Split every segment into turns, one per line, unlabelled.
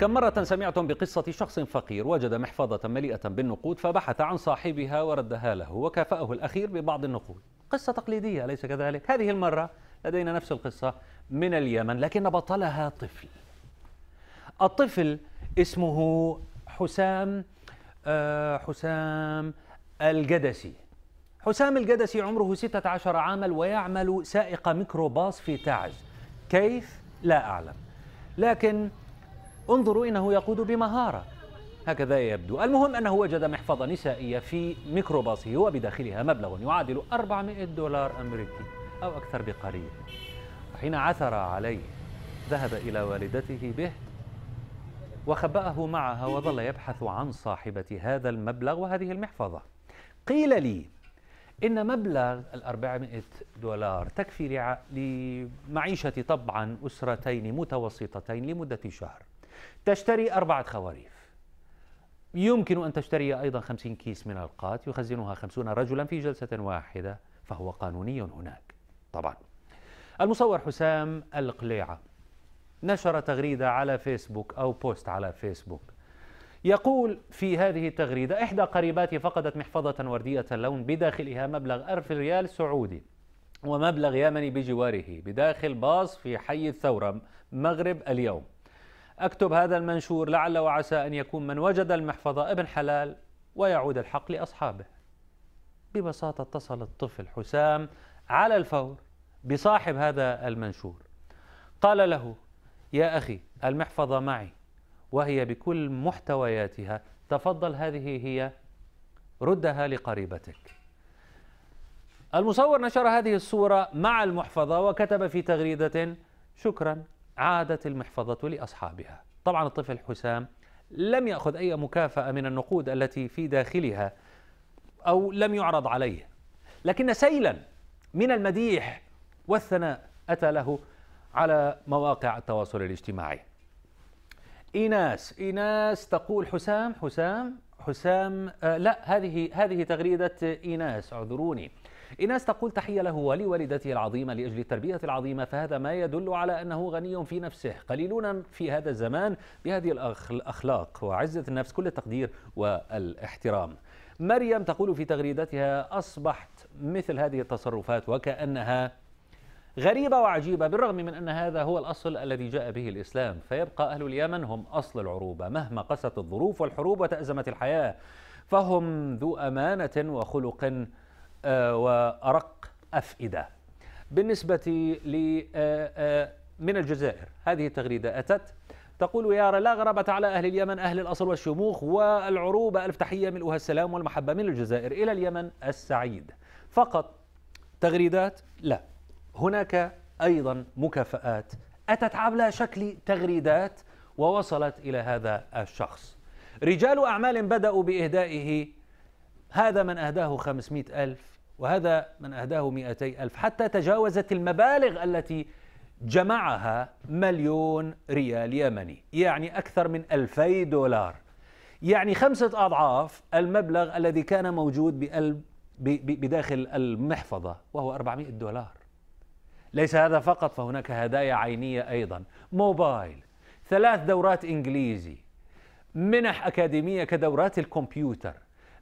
كم مرة سمعتم بقصة شخص فقير وجد محفظة مليئة بالنقود فبحث عن صاحبها وردها له وكافأه الأخير ببعض النقود قصة تقليدية أليس كذلك؟ هذه المرة لدينا نفس القصة من اليمن لكن بطلها طفل الطفل اسمه حسام آه، حسام الجدسي حسام الجدسي عمره 16 عاما ويعمل سائق ميكروباص في تعز كيف؟ لا أعلم لكن انظروا إنه يقود بمهارة هكذا يبدو المهم أنه وجد محفظة نسائية في ميكروباصه وبداخلها مبلغ يعادل 400 دولار أمريكي أو أكثر بقليل وحين عثر عليه ذهب إلى والدته به وخبأه معها وظل يبحث عن صاحبة هذا المبلغ وهذه المحفظة قيل لي إن مبلغ الأربعمائة دولار تكفي لمعيشة طبعا أسرتين متوسطتين لمدة شهر تشتري أربعة خواريف يمكن أن تشتري أيضا خمسين كيس من القات يخزنها خمسون رجلا في جلسة واحدة فهو قانوني هناك طبعا المصور حسام القليعة نشر تغريدة على فيسبوك أو بوست على فيسبوك يقول في هذه التغريدة إحدى قريباتي فقدت محفظة وردية اللون بداخلها مبلغ ألف ريال سعودي ومبلغ يمني بجواره بداخل باص في حي الثورة مغرب اليوم أكتب هذا المنشور لعل وعسى أن يكون من وجد المحفظة ابن حلال ويعود الحق لأصحابه ببساطة اتصل الطفل حسام على الفور بصاحب هذا المنشور قال له يا أخي المحفظة معي وهي بكل محتوياتها تفضل هذه هي ردها لقريبتك المصور نشر هذه الصورة مع المحفظة وكتب في تغريدة شكرا عادت المحفظة لأصحابها طبعا الطفل حسام لم يأخذ أي مكافأة من النقود التي في داخلها أو لم يعرض عليه لكن سيلا من المديح والثناء أتى له على مواقع التواصل الاجتماعي إيناس إيناس تقول حسام حسام حسام آه لا هذه هذه تغريدة إيناس اعذروني إناس تقول تحية له ولوالدته العظيمة لأجل التربية العظيمة فهذا ما يدل على أنه غني في نفسه قليلون في هذا الزمان بهذه الأخلاق وعزة النفس كل التقدير والاحترام مريم تقول في تغريدتها أصبحت مثل هذه التصرفات وكأنها غريبة وعجيبة بالرغم من أن هذا هو الأصل الذي جاء به الإسلام فيبقى أهل اليمن هم أصل العروبة مهما قست الظروف والحروب وتأزمت الحياة فهم ذو أمانة وخلق آه، وأرق أفئدة بالنسبة ل آه، آه، من الجزائر هذه التغريدة أتت تقول يا لا غرابة على أهل اليمن أهل الأصل والشموخ والعروبة ألف تحية ملؤها السلام والمحبة من الجزائر إلى اليمن السعيد فقط تغريدات لا هناك أيضا مكافآت أتت على شكل تغريدات ووصلت إلى هذا الشخص رجال أعمال بدأوا بإهدائه هذا من أهداه خمسمائة ألف وهذا من أهداه مئتي ألف حتى تجاوزت المبالغ التي جمعها مليون ريال يمني يعني أكثر من 2000 دولار يعني خمسة أضعاف المبلغ الذي كان موجود بقلب بداخل المحفظة وهو 400 دولار ليس هذا فقط فهناك هدايا عينية أيضا موبايل ثلاث دورات إنجليزي منح أكاديمية كدورات الكمبيوتر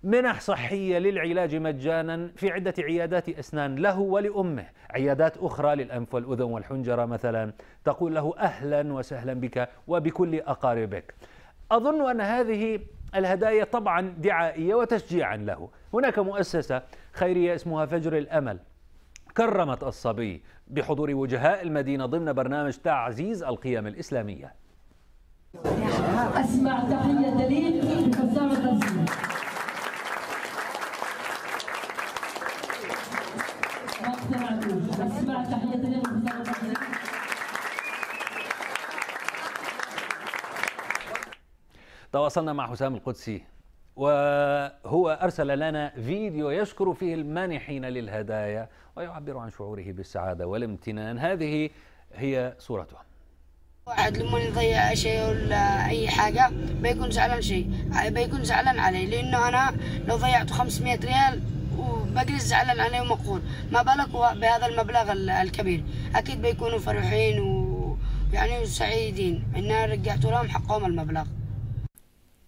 منح صحية للعلاج مجانا في عدة عيادات أسنان له ولأمه عيادات أخرى للأنف والأذن والحنجرة مثلا تقول له أهلا وسهلا بك وبكل أقاربك أظن أن هذه الهدايا طبعا دعائية وتشجيعا له هناك مؤسسة خيرية اسمها فجر الأمل كرمت الصبي بحضور وجهاء المدينة ضمن برنامج تعزيز القيم الإسلامية أسمع تحية لي تواصلنا مع حسام القدسي وهو أرسل لنا فيديو يشكر فيه المانحين للهدايا ويعبر عن شعوره بالسعادة والامتنان هذه هي صورته واحد لما يضيع شيء ولا اي حاجه بيكون زعلان شيء بيكون زعلان علي لانه انا لو ضيعت 500 ريال وبجلس زعلان عليه ومقهور ما بالك بهذا المبلغ الكبير اكيد بيكونوا فرحين ويعني سعيدين ان رجعت لهم حقهم المبلغ